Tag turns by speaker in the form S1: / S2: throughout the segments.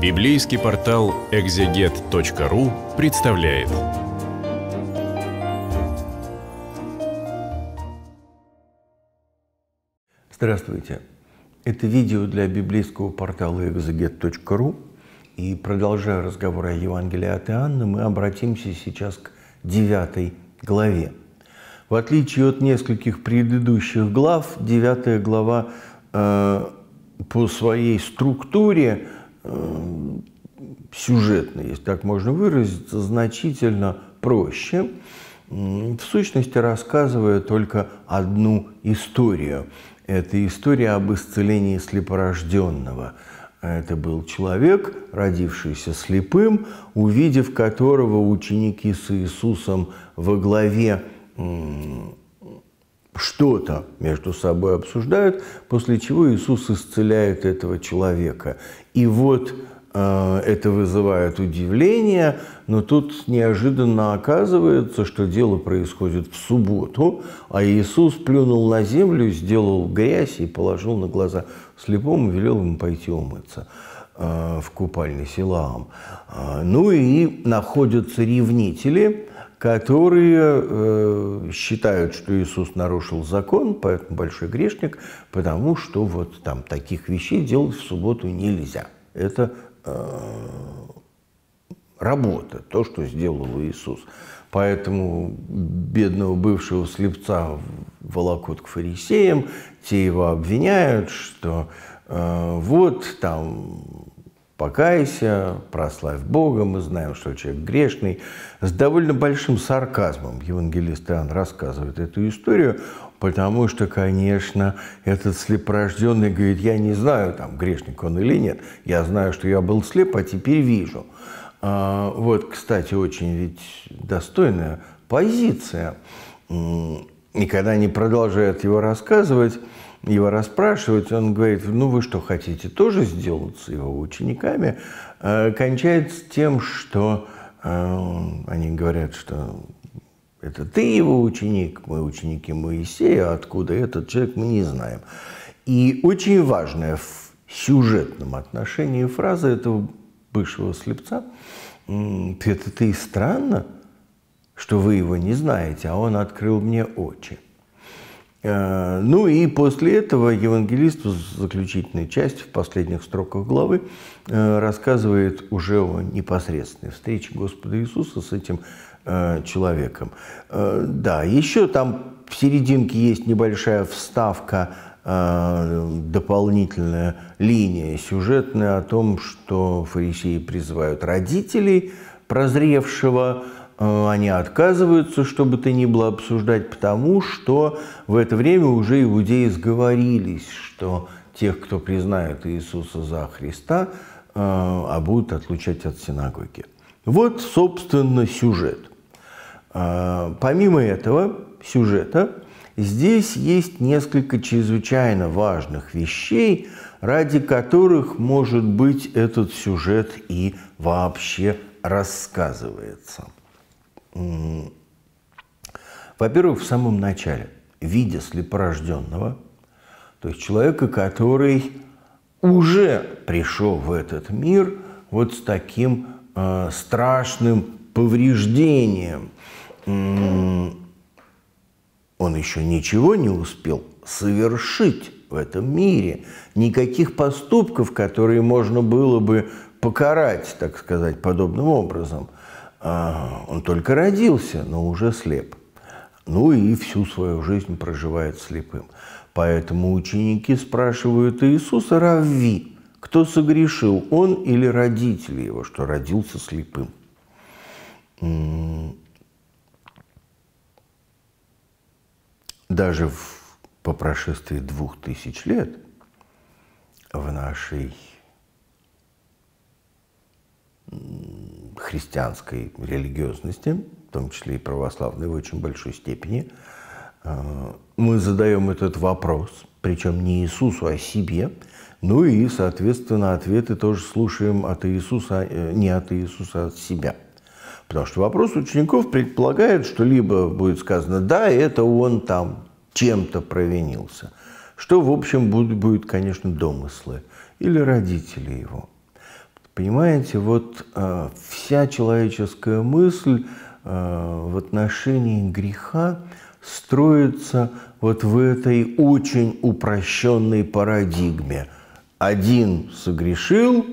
S1: Библейский портал экзегет.ру представляет. Здравствуйте. Это видео для библейского портала экзегет.ру. И продолжая разговор о Евангелии от Иоанна, мы обратимся сейчас к девятой главе. В отличие от нескольких предыдущих глав, девятая глава э, по своей структуре – Э, сюжетно, если так можно выразиться, значительно проще. В сущности, рассказывая только одну историю. Это история об исцелении слепорожденного. Это был человек, родившийся слепым, увидев которого ученики с Иисусом во главе что-то между собой обсуждают, после чего Иисус исцеляет этого человека. И вот э, это вызывает удивление, но тут неожиданно оказывается, что дело происходит в субботу, а Иисус плюнул на землю, сделал грязь и положил на глаза слепому, велел ему пойти умыться э, в купальне Силаам. Э, ну и находятся ревнители, которые э, считают, что Иисус нарушил закон, поэтому большой грешник, потому что вот там таких вещей делать в субботу нельзя. Это э, работа, то, что сделал Иисус. Поэтому бедного бывшего слепца волокут к фарисеям, те его обвиняют, что э, вот там покайся, прославь Бога, мы знаем, что человек грешный. С довольно большим сарказмом евангелист Иоанн рассказывает эту историю, потому что, конечно, этот слепорожденный говорит, я не знаю, там, грешник он или нет, я знаю, что я был слеп, а теперь вижу. А, вот, кстати, очень ведь достойная позиция. И когда они продолжают его рассказывать, его расспрашивать, он говорит, ну вы что хотите тоже сделаться его учениками, э, кончается тем, что э, они говорят, что это ты его ученик, мы ученики Моисея, откуда этот человек мы не знаем. И очень важная в сюжетном отношении фраза этого бывшего слепца «Это ты странно, что вы его не знаете, а он открыл мне очи». Э, ну и после этого евангелист в заключительной части, в последних строках главы, э, рассказывает уже о непосредственной встрече Господа Иисуса с этим э, человеком. Да, еще там в серединке есть небольшая вставка, дополнительная линия сюжетная о том, что фарисеи призывают родителей прозревшего, Э, они отказываются, чтобы бы то ни было, обсуждать, потому что в это время уже иудеи сговорились, что тех, кто признает Иисуса за Христа, э, а будут отлучать от синагоги. Вот, собственно, сюжет. Э, помимо этого сюжета, здесь есть несколько чрезвычайно важных вещей, ради которых, может быть, этот сюжет и вообще рассказывается – во-первых, в самом начале, видя слепорожденного, то есть человека, который уже пришел в этот мир вот с таким э, страшным повреждением, он еще ничего не успел совершить в этом мире, никаких поступков, которые можно было бы покарать, так сказать, подобным образом – а, он только родился, но уже слеп. Ну и всю свою жизнь проживает слепым. Поэтому ученики спрашивают Иисуса Равви, кто согрешил, он или родители его, что родился слепым. Даже в, по прошествии двух тысяч лет в нашей христианской религиозности, в том числе и православной в очень большой степени, а, мы задаем этот вопрос, причем не Иисусу, а себе, ну и, соответственно, ответы тоже слушаем от Иисуса, э, не от Иисуса, а от себя. Потому что вопрос учеников предполагает, что либо будет сказано «да, это он там чем-то провинился», что, в общем, будет, конечно, домыслы или родители его – Понимаете, вот э, вся человеческая мысль э, в отношении греха строится вот в этой очень упрощенной парадигме. Один согрешил,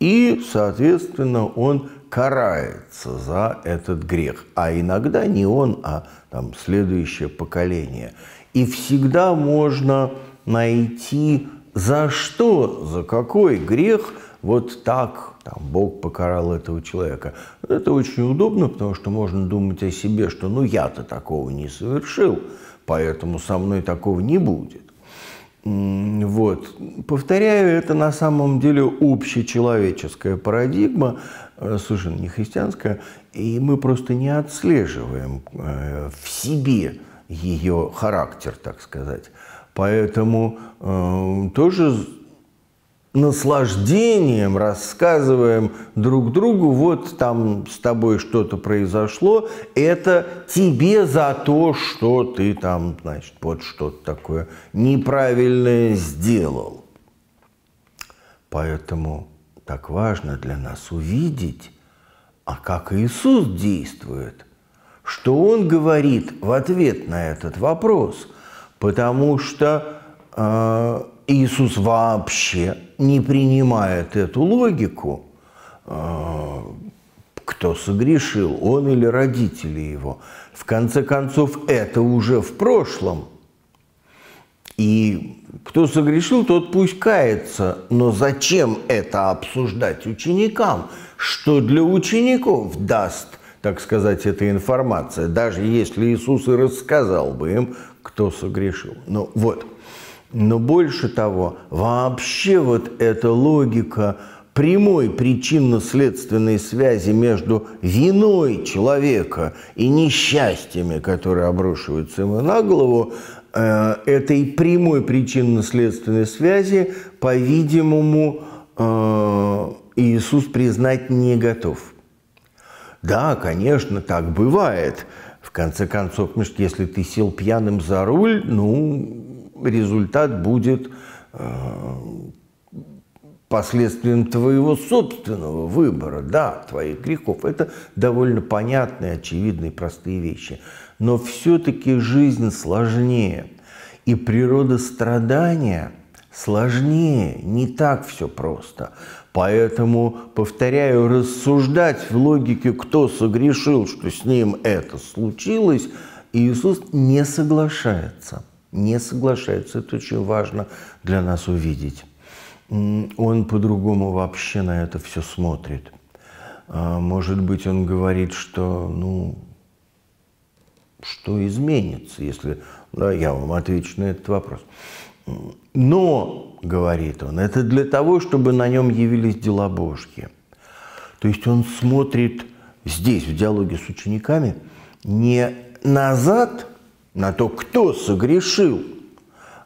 S1: и, соответственно, он карается за этот грех. А иногда не он, а там, следующее поколение. И всегда можно найти, за что, за какой грех вот так там, Бог покарал этого человека. Это очень удобно, потому что можно думать о себе, что ну я-то такого не совершил, поэтому со мной такого не будет. Вот. Повторяю, это на самом деле общечеловеческая парадигма, э, совершенно не христианская, и мы просто не отслеживаем э, в себе ее характер, так сказать. Поэтому э, тоже наслаждением рассказываем друг другу, вот там с тобой что-то произошло, это тебе за то, что ты там, значит, вот что-то такое неправильное сделал. Поэтому так важно для нас увидеть, а как Иисус действует, что Он говорит в ответ на этот вопрос, потому что э, Иисус вообще не принимает эту логику, э, кто согрешил, он или родители его. В конце концов, это уже в прошлом. И кто согрешил, тот пусть кается. Но зачем это обсуждать ученикам? Что для учеников даст, так сказать, эта информация, даже если Иисус и рассказал бы им, кто согрешил. Ну вот. Но больше того, вообще вот эта логика прямой причинно-следственной связи между виной человека и несчастьями, которые обрушиваются ему на голову, э, этой прямой причинно-следственной связи, по-видимому, э, Иисус признать не готов. Да, конечно, так бывает. В конце концов, если ты сел пьяным за руль, ну, результат будет э, последствием твоего собственного выбора, да, твоих грехов. Это довольно понятные, очевидные, простые вещи. Но все-таки жизнь сложнее, и природа страдания сложнее, не так все просто. Поэтому, повторяю, рассуждать в логике, кто согрешил, что с ним это случилось, Иисус не соглашается – не соглашается, Это очень важно для нас увидеть. Он по-другому вообще на это все смотрит. А, может быть, он говорит, что, ну, что изменится, если да, я вам отвечу на этот вопрос. Но, говорит он, это для того, чтобы на нем явились дела Божьи. То есть он смотрит здесь, в диалоге с учениками, не назад – на то, кто согрешил.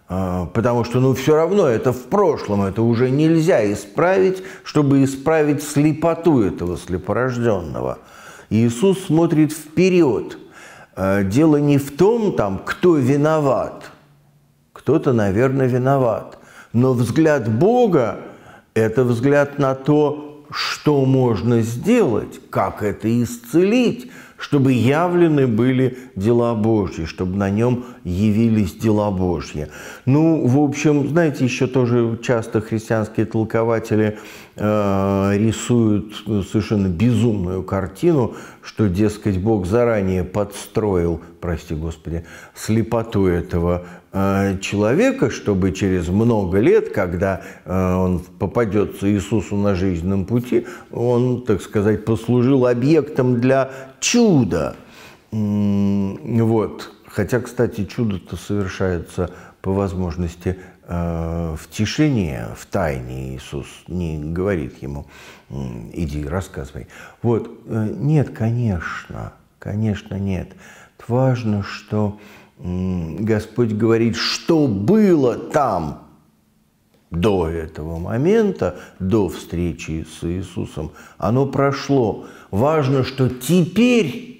S1: А, потому что, ну, все равно это в прошлом, это уже нельзя исправить, чтобы исправить слепоту этого слепорожденного. Иисус смотрит вперед. А, дело не в том, там, кто виноват. Кто-то, наверное, виноват. Но взгляд Бога – это взгляд на то, что можно сделать, как это исцелить, чтобы явлены были дела Божьи, чтобы на нем явились дела Божьи. Ну, в общем, знаете, еще тоже часто христианские толкователи Э, рисуют совершенно безумную картину, что, дескать, Бог заранее подстроил, прости господи, слепоту этого э, человека, чтобы через много лет, когда э, он попадется Иисусу на жизненном пути, он, так сказать, послужил объектом для чуда. Вот. Хотя, кстати, чудо-то совершается по возможности Э, в тишине, в тайне Иисус не говорит ему, иди, рассказывай. Вот, э, нет, конечно, конечно, нет. Важно, что Господь говорит, что было там до этого момента, до встречи с Иисусом, оно прошло. Важно, что теперь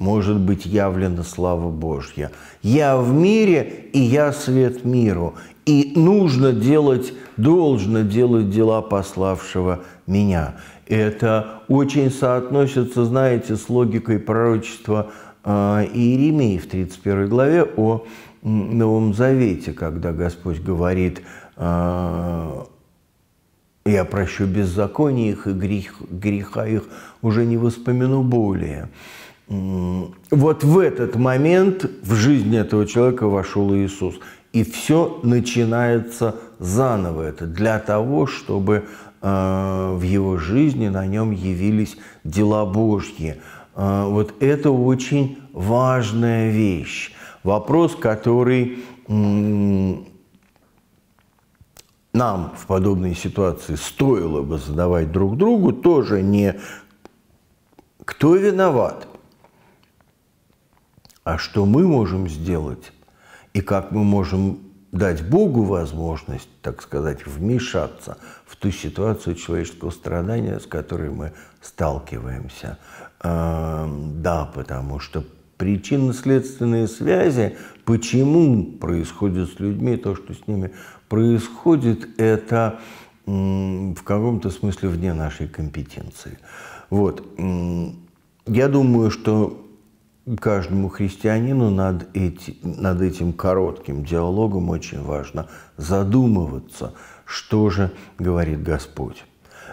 S1: может быть явлена слава Божья. Я в мире, и я свет миру. И нужно делать, должно делать дела пославшего меня. Это очень соотносится, знаете, с логикой пророчества а, Иеремии в 31 главе о Новом Завете, когда Господь говорит а, я прощу беззаконие их и грех, греха их уже не воспомяну более вот в этот момент в жизнь этого человека вошел Иисус. И все начинается заново. Это для того, чтобы э, в его жизни на нем явились дела Божьи. Э, вот это очень важная вещь. Вопрос, который нам в подобной ситуации стоило бы задавать друг другу, тоже не кто виноват, а что мы можем сделать и как мы можем дать Богу возможность, так сказать, вмешаться в ту ситуацию человеческого страдания, с которой мы сталкиваемся. Эм, да, потому что причинно-следственные связи, почему происходит с людьми то, что с ними происходит, это в каком-то смысле вне нашей компетенции. Вот. Я думаю, что каждому христианину над, эти, над этим коротким диалогом очень важно задумываться, что же говорит Господь.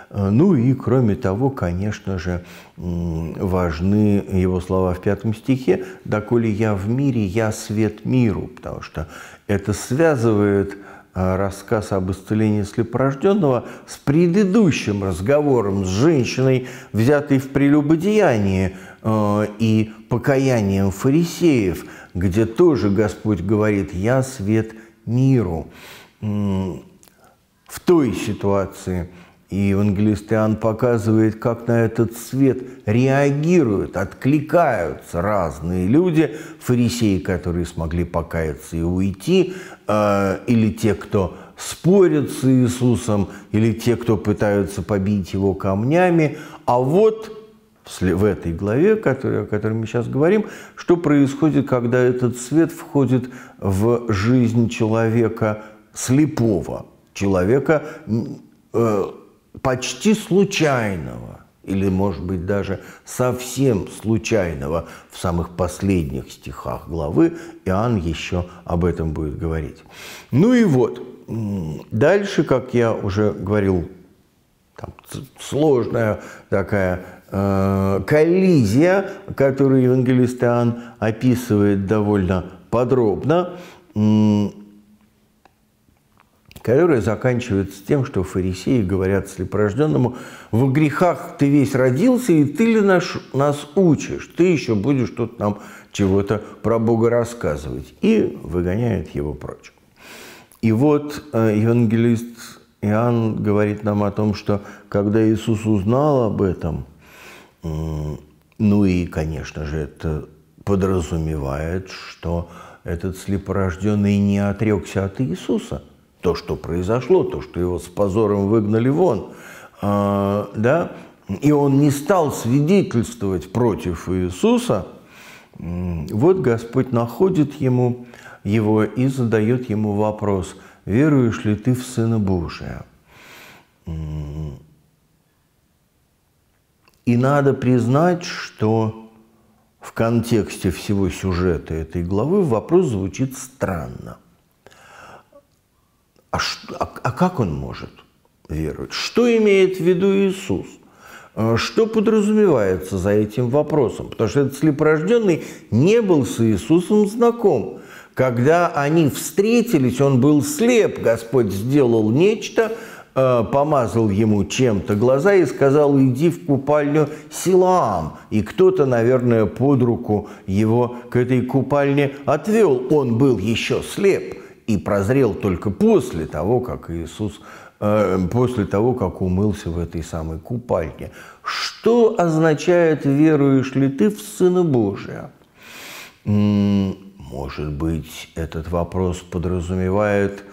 S1: Э, ну и, кроме того, конечно же, важны его слова в пятом стихе «Доколе я в мире, я свет миру», потому что это связывает а рассказ об исцелении слепорожденного с предыдущим разговором с женщиной, взятой в прелюбодеянии э, и покаянием фарисеев, где тоже Господь говорит «Я свет миру». В той ситуации – и евангелист Иоанн показывает, как на этот свет реагируют, откликаются разные люди. Фарисеи, которые смогли покаяться и уйти, э, или те, кто спорят с Иисусом, или те, кто пытаются побить его камнями. А вот в этой главе, о которой мы сейчас говорим, что происходит, когда этот свет входит в жизнь человека слепого, человека... Э, почти случайного, или, может быть, даже совсем случайного в самых последних стихах главы, Иоанн еще об этом будет говорить. Ну и вот, дальше, как я уже говорил, там, сложная такая э, коллизия, которую евангелист Иоанн описывает довольно подробно которая заканчивается тем, что фарисеи говорят слепорожденному, «В грехах ты весь родился, и ты ли наш, нас учишь? Ты еще будешь тут нам чего-то про Бога рассказывать». И выгоняют его прочь. И вот э, евангелист Иоанн говорит нам о том, что когда Иисус узнал об этом, ну и, конечно же, это подразумевает, что этот слепорожденный не отрекся от Иисуса – то, что произошло, то, что его с позором выгнали вон, а, да, и он не стал свидетельствовать против Иисуса, вот Господь находит ему его и задает ему вопрос, веруешь ли ты в Сына Божия? И надо признать, что в контексте всего сюжета этой главы вопрос звучит странно – а, что, а, а как он может веровать? Что имеет в виду Иисус? А, что подразумевается за этим вопросом? Потому что этот слепорожденный не был с Иисусом знаком. Когда они встретились, он был слеп, Господь сделал нечто, а, помазал ему чем-то глаза и сказал, иди в купальню Силаам. И кто-то, наверное, под руку его к этой купальне отвел. Он был еще слеп и прозрел только после того, как Иисус, э, после того, как умылся в этой самой купальне. Что означает «веруешь ли ты в Сына Божия»? Может быть, этот вопрос подразумевает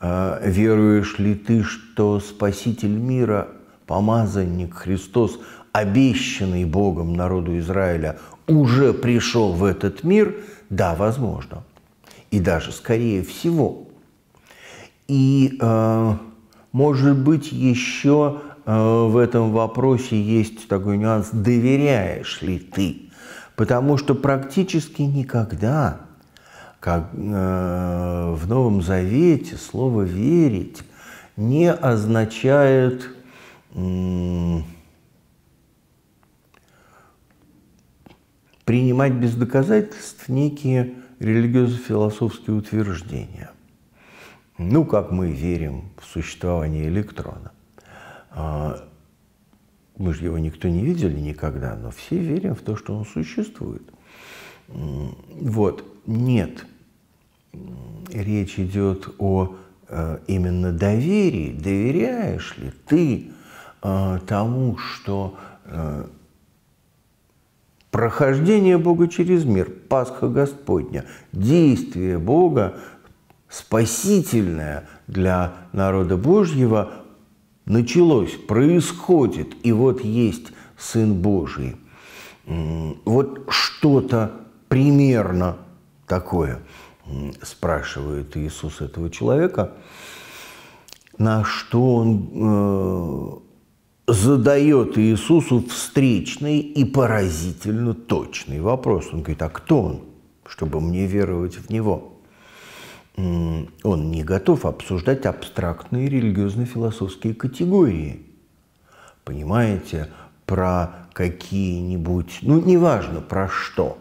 S1: э, «веруешь ли ты, что Спаситель мира, помазанник Христос, обещанный Богом народу Израиля, уже пришел в этот мир?» Да, возможно. – и даже скорее всего. И, э, может быть, еще э, в этом вопросе есть такой нюанс, доверяешь ли ты, потому что практически никогда как э, в Новом Завете слово «верить» не означает принимать без доказательств некие религиозно-философские утверждения. Ну, как мы верим в существование электрона. А, мы же его никто не видели никогда, но все верим в то, что он существует. Вот, нет. Речь идет о э, именно доверии. Доверяешь ли ты а, тому, что э, Прохождение Бога через мир, Пасха Господня, действие Бога спасительное для народа Божьего началось, происходит, и вот есть Сын Божий. Вот что-то примерно такое спрашивает Иисус этого человека, на что он э, задает Иисусу встречный и поразительно точный вопрос. Он говорит, а кто он, чтобы мне веровать в него? Он не готов обсуждать абстрактные религиозно-философские категории. Понимаете, про какие-нибудь, ну, неважно про что,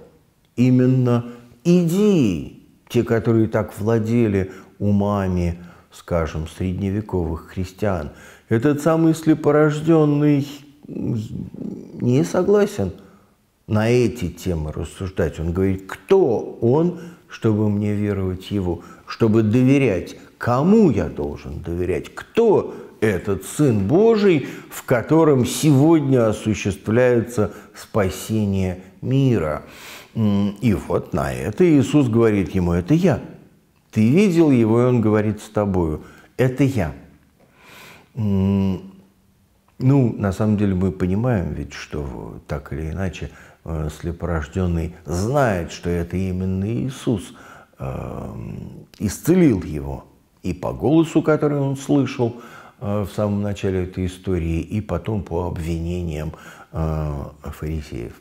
S1: именно идеи, те, которые так владели умами, скажем, средневековых христиан. Этот самый слепорожденный не согласен на эти темы рассуждать. Он говорит, кто он, чтобы мне веровать его, чтобы доверять, кому я должен доверять, кто этот Сын Божий, в котором сегодня осуществляется спасение мира. И вот на это Иисус говорит ему, это я, ты видел его, и он говорит с тобою. Это я. Ну, на самом деле мы понимаем ведь, что так или иначе э, слепорожденный знает, что это именно Иисус э, исцелил его. И по голосу, который он слышал э, в самом начале этой истории, и потом по обвинениям фарисеев.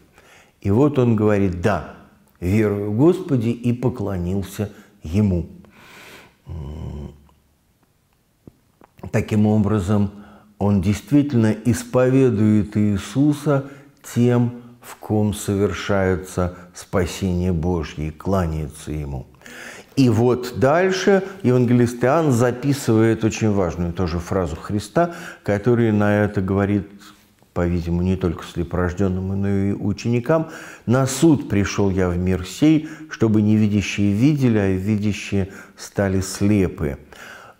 S1: И вот он говорит, да, верую Господи и поклонился Ему. Таким образом, он действительно исповедует Иисуса тем, в ком совершается спасение Божье, и кланяется ему. И вот дальше евангелист Иоанн записывает очень важную тоже фразу Христа, который на это говорит по-видимому, не только слепорожденным, но и ученикам, «На суд пришел я в мир сей, чтобы невидящие видели, а видящие стали слепы».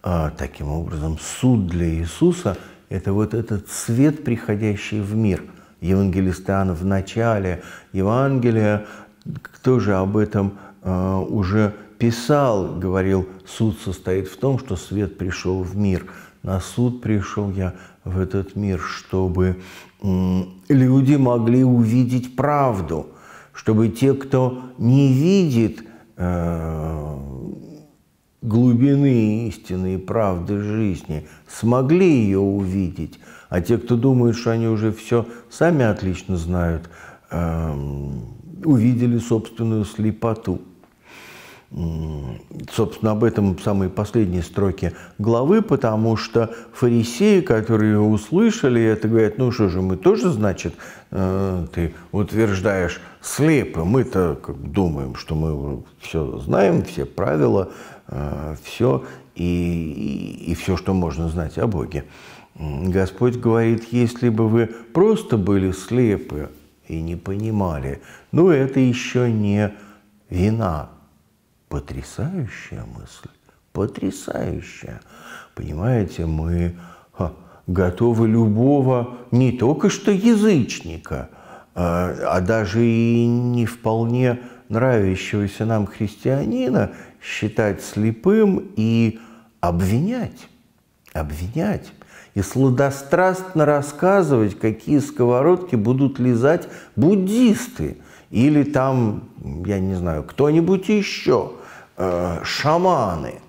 S1: А, таким образом, суд для Иисуса – это вот этот свет, приходящий в мир. Евангелист Иоанн в начале Евангелия тоже об этом э, уже писал, говорил, суд состоит в том, что свет пришел в мир – на суд пришел я в этот мир, чтобы люди могли увидеть правду, чтобы те, кто не видит э, глубины истины и правды жизни, смогли ее увидеть, а те, кто думают, что они уже все сами отлично знают, эм, увидели собственную слепоту собственно, об этом самые последние строки главы, потому что фарисеи, которые услышали это, говорят, ну что же, мы тоже, значит, э, ты утверждаешь слепо, мы-то думаем, что мы все знаем, все правила, э, все и, и, и все, что можно знать о Боге. Господь говорит, если бы вы просто были слепы и не понимали, ну это еще не вина Потрясающая мысль, потрясающая. Понимаете, мы ха, готовы любого не только что язычника, а, а даже и не вполне нравящегося нам христианина считать слепым и обвинять, обвинять и сладострастно рассказывать, какие сковородки будут лизать буддисты или там, я не знаю, кто-нибудь еще. Э, шаманы.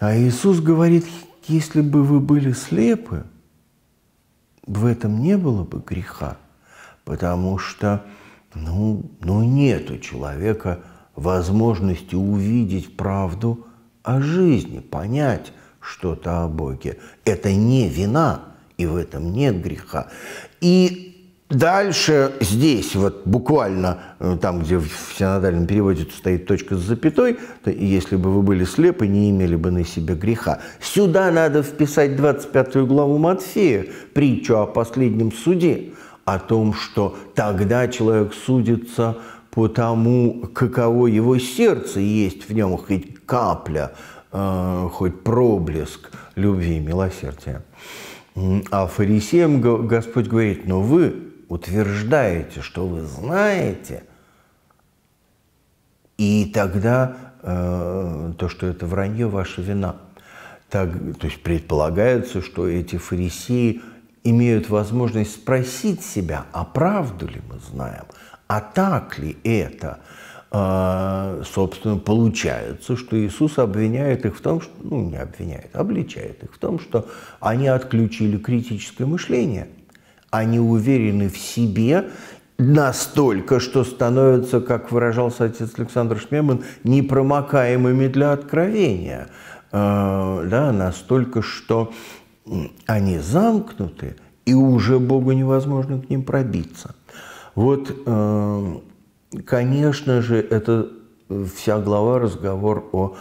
S1: А Иисус говорит, если бы вы были слепы, в этом не было бы греха, потому что ну, ну нет у человека возможности увидеть правду о жизни, понять что-то о Боге. Это не вина, и в этом нет греха. И Дальше здесь, вот буквально э, там, где в синодальном переводе стоит точка с запятой, то если бы вы были слепы, не имели бы на себе греха. Сюда надо вписать 25 главу Матфея, притчу о последнем суде, о том, что тогда человек судится по тому, каково его сердце есть в нем, хоть капля, э, хоть проблеск любви и милосердия. А фарисеям Господь говорит, но вы утверждаете, что вы знаете, и тогда э, то, что это вранье, ваша вина. Так, то есть предполагается, что эти фарисеи имеют возможность спросить себя, а правду ли мы знаем, а так ли это? Э, собственно, получается, что Иисус обвиняет их в том, что, ну, не обвиняет, обличает их в том, что они отключили критическое мышление – они уверены в себе настолько, что становятся, как выражался отец Александр Шмеман, непромокаемыми для откровения. Э, да, настолько, что они замкнуты, и уже Богу невозможно к ним пробиться. Вот, э, конечно же, это э, вся глава разговор о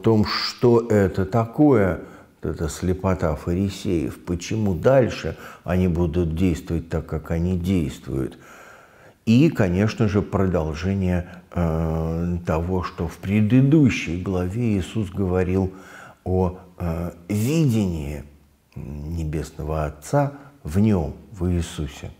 S1: том, что это такое – это слепота фарисеев. Почему дальше они будут действовать так, как они действуют? И, конечно же, продолжение э, того, что в предыдущей главе Иисус говорил о э, видении Небесного Отца в Нем, в Иисусе.